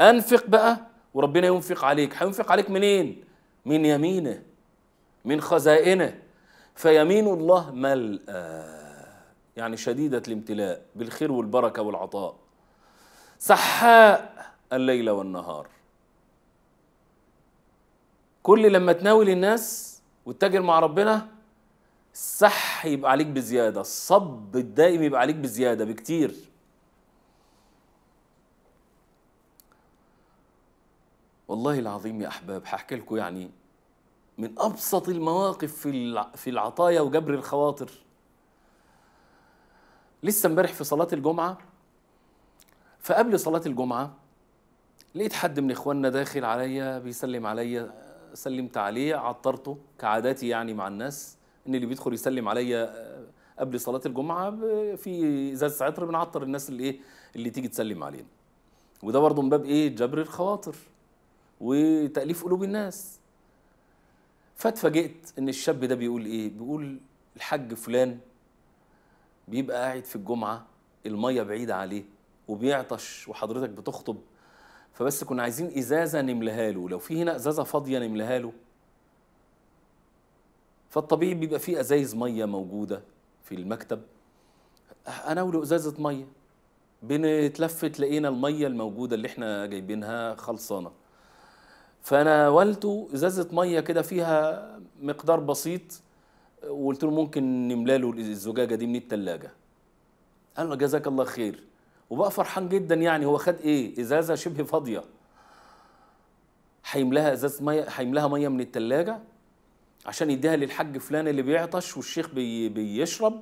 انفق بقى وربنا ينفق عليك هينفق عليك منين من يمينه من خزائنه فيمين الله ملأى يعني شديدة الامتلاء بالخير والبركة والعطاء سحاء الليل والنهار كل لما تناول الناس وتتاجر مع ربنا السح يبقى عليك بزيادة الصب الدائم يبقى عليك بزيادة بكتير والله العظيم يا أحباب هحكي لكم يعني من أبسط المواقف في في العطايا وجبر الخواطر لسه امبارح في صلاة الجمعة فقبل صلاة الجمعة لقيت حد من إخواننا داخل عليا بيسلم عليا سلمت عليه عطرته كعاداتي يعني مع الناس إن اللي بيدخل يسلم عليا آه، قبل صلاة الجمعة في إزازة عطر بنعطر الناس اللي إيه اللي تيجي تسلم علينا وده برضه من باب إيه جبر الخواطر وتأليف قلوب الناس فاتفاجئت ان الشاب ده بيقول ايه بيقول الحاج فلان بيبقى قاعد في الجمعه الميه بعيده عليه وبيعطش وحضرتك بتخطب فبس كنا عايزين ازازه نملها له لو في هنا ازازه فاضيه نملها له فالطبيعي بيبقى في ازايز ميه موجوده في المكتب أنا اناوله ازازه ميه بنتلفت لقينا الميه الموجوده اللي احنا جايبينها خلصانه فناولته ازازه ميه كده فيها مقدار بسيط وقلت له ممكن نملى له الزجاجه دي من الثلاجه قال له جزاك الله خير وبقى فرحان جدا يعني هو خد ايه ازازه شبه فاضيه هيملاها ازازه ميه هيملاها ميه من الثلاجه عشان يديها للحاج فلان اللي بيعطش والشيخ بي بيشرب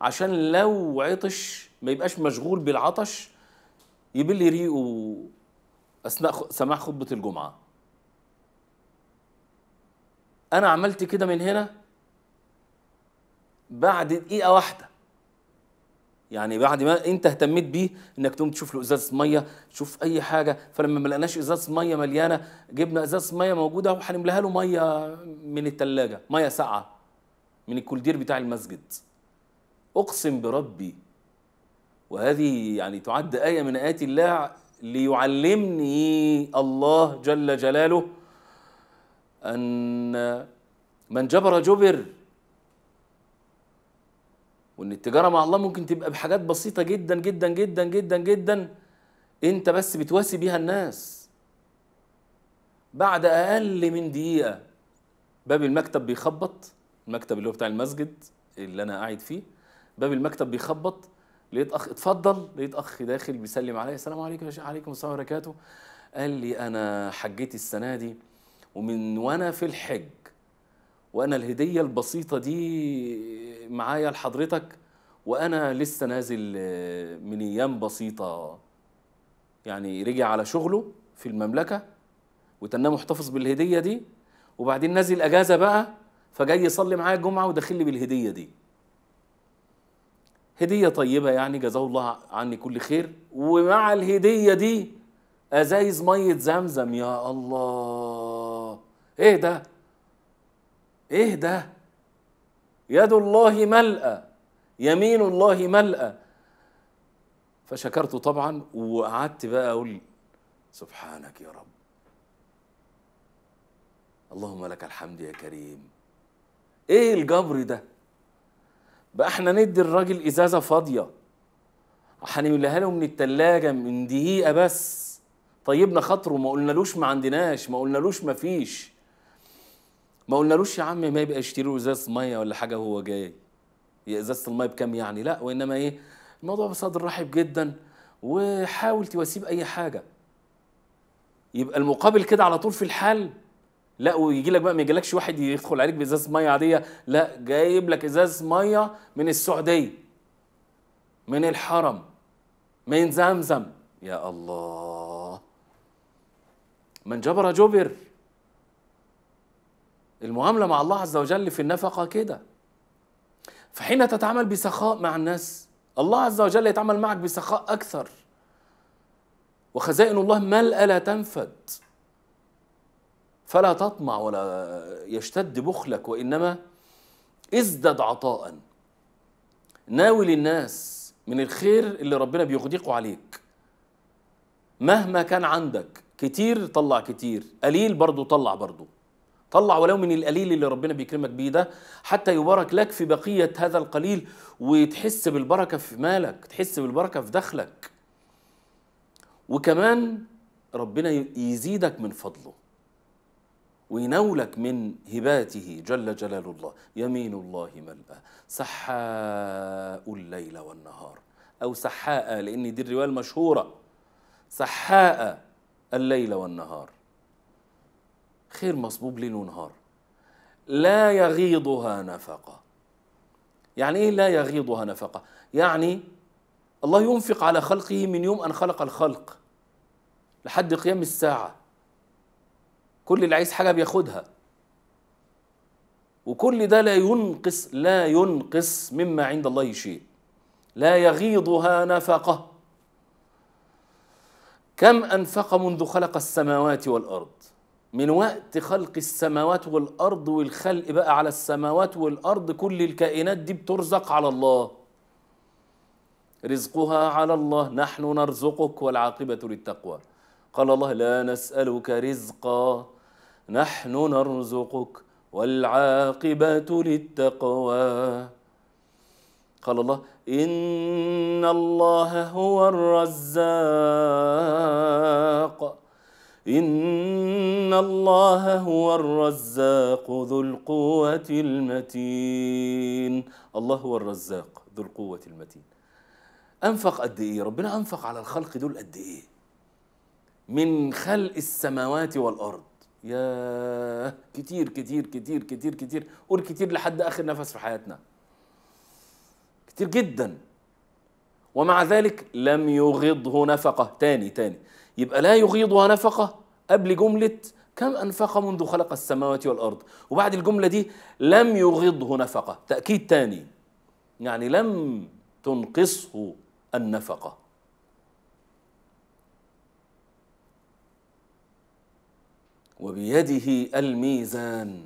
عشان لو عطش ما يبقاش مشغول بالعطش يبل ريقه اثناء سماع خطبه الجمعه انا عملت كده من هنا بعد دقيقه واحده يعني بعد ما انت اهتميت بيه انك تقوم تشوف له ازازه ميه تشوف اي حاجه فلما ما لقيناش ازازه ميه مليانه جبنا ازازه ميه موجوده وهنملاها له ميه من الثلاجه ميه ساقعه من الكولدير بتاع المسجد اقسم بربي وهذه يعني تعد ايه من ايات الله ليعلمني الله جل جلاله أن من جبر جبر وان التجاره مع الله ممكن تبقى بحاجات بسيطه جدا جدا جدا جدا جدا انت بس بتواسي بيها الناس بعد اقل من دقيقه باب المكتب بيخبط المكتب اللي هو بتاع المسجد اللي انا قاعد فيه باب المكتب بيخبط لقيت اخ اتفضل لقيت اخ داخل بيسلم عليا السلام عليكم وعليكم عليكم السلام وبركاته قال لي انا حجيت السنه دي ومن وانا في الحج وانا الهديه البسيطه دي معايا لحضرتك وانا لسه نازل آه، من ايام بسيطه يعني رجع على شغله في المملكه وتناه محتفظ بالهديه دي وبعدين نازل اجازه بقى فجاي يصلي معايا الجمعه وداخل لي بالهديه دي هديه طيبه يعني جزاه الله عني كل خير ومع الهديه دي ازايز ميه زمزم يا الله ايه ده ايه ده يد الله ملأى يمين الله ملأى فشكرته طبعا وقعدت بقى اقول سبحانك يا رب اللهم لك الحمد يا كريم ايه الجبر ده بقى احنا ندي الراجل ازازه فاضيه هنملاها له من التلاجة من دقيقة بس طيبنا خاطره ما قلنالوش ما عندناش ما قلنالوش ما فيش ما قلنالوش يا عم ما يبقى يشتري له ازازه ميه ولا حاجه وهو جاي يا ازازه الميه بكام يعني لا وانما ايه الموضوع بصدر رحب جدا وحاول تواسيه باي حاجه يبقى المقابل كده على طول في الحال لا ويجي لك بقى ما يجيلكش واحد يدخل عليك بازازه ميه عاديه لا جايب لك ازازه ميه من السعوديه من الحرم من زمزم يا الله من جبر جبر المعاملة مع الله عز وجل في النفقة كده فحين تتعامل بسخاء مع الناس الله عز وجل يتعامل معك بسخاء أكثر وخزائن الله ملأ لا تنفد فلا تطمع ولا يشتد بخلك وإنما ازدد عطاء ناول الناس من الخير اللي ربنا بيغدقه عليك مهما كان عندك كتير طلع كتير قليل برضو طلع برضو طلع ولو من القليل اللي ربنا بيكرمك بيه ده حتى يبارك لك في بقية هذا القليل وتحس بالبركة في مالك تحس بالبركة في دخلك وكمان ربنا يزيدك من فضله وينولك من هباته جل جلال الله يمين الله ملأى سحاء الليل والنهار أو سحاء لأن دي الرواية المشهورة سحاء الليل والنهار خير مصبوب ليل ونهار لا يغيضها نفقة يعني إيه لا يغيضها نفقة يعني الله ينفق على خلقه من يوم أن خلق الخلق لحد قيام الساعة كل اللي عايز حاجة بياخدها وكل ده لا ينقص لا ينقص مما عند الله شيء لا يغيضها نفقة كم أنفق منذ خلق السماوات والأرض من وقت خلق السماوات والأرض والخلق بقى على السماوات والأرض كل الكائنات دي بترزق على الله رزقها على الله نحن نرزقك والعاقبة للتقوى قال الله لا نسألك رزقا نحن نرزقك والعاقبة للتقوى قال الله إن الله هو الرزاق إن الله هو الرزاق ذو القوة المتين الله هو الرزاق ذو القوة المتين أنفق قد إيه ربنا أنفق على الخلق دول قد إيه من خلق السماوات والأرض يا كتير كتير كتير كتير كتير قول كتير لحد آخر نفس في حياتنا كتير جدا ومع ذلك لم يغضه نفقة تاني تاني يبقى لا يغيضها نفقة قبل جملة كم أنفق منذ خلق السماوات والأرض وبعد الجملة دي لم يغضه نفقة تأكيد تاني يعني لم تنقصه النفقة وبيده الميزان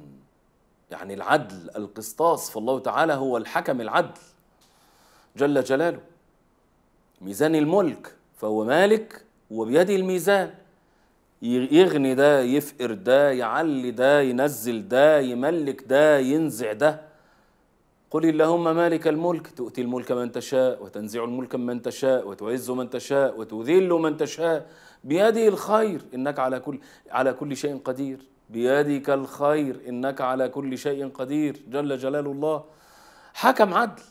يعني العدل القسطاس فالله تعالى هو الحكم العدل جل جلاله ميزان الملك فهو مالك وبيده الميزان يغني ده يفقر ده يعلي ده ينزل ده يملك ده ينزع ده قل اللهم مالك الملك تؤتي الملك من تشاء وتنزع الملك من تشاء وتعز من تشاء وتذل من تشاء بيده الخير انك على كل على كل شيء قدير بيدك الخير انك على كل شيء قدير جل جلال الله حكم عدل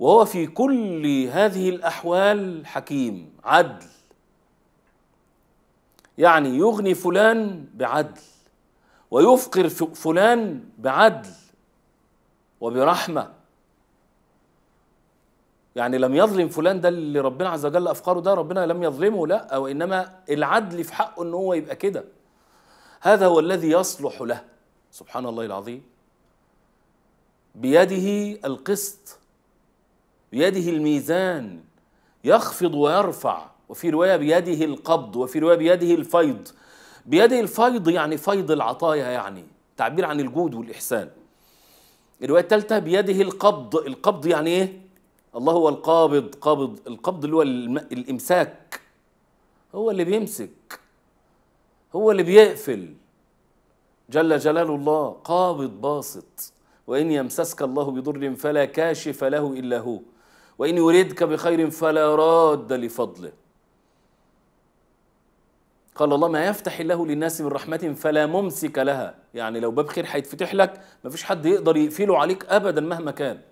وهو في كل هذه الاحوال حكيم عدل يعني يغني فلان بعدل ويفقر فلان بعدل وبرحمه يعني لم يظلم فلان ده اللي ربنا عز وجل افقره ده ربنا لم يظلمه لا وانما العدل في حقه ان هو يبقى كده هذا هو الذي يصلح له سبحان الله العظيم بيده القسط بيده الميزان يخفض ويرفع وفي روايه بيده القبض وفي روايه بيده الفيض بيده الفيض يعني فيض العطايا يعني تعبير عن الجود والاحسان الروايه الثالثه بيده القبض القبض يعني ايه الله هو القابض قابض القبض اللي هو الامساك هو اللي بيمسك هو اللي بيقفل جل جلال الله قابض باسط وان يمسسك الله بضر فلا كاشف له الا هو وإن يريدك بخير فلا راد لفضله قال الله ما يفتح الله للناس من رحمة فلا ممسك لها يعني لو باب خير هيتفتح لك مفيش حد يقدر يقفله عليك أبدا مهما كان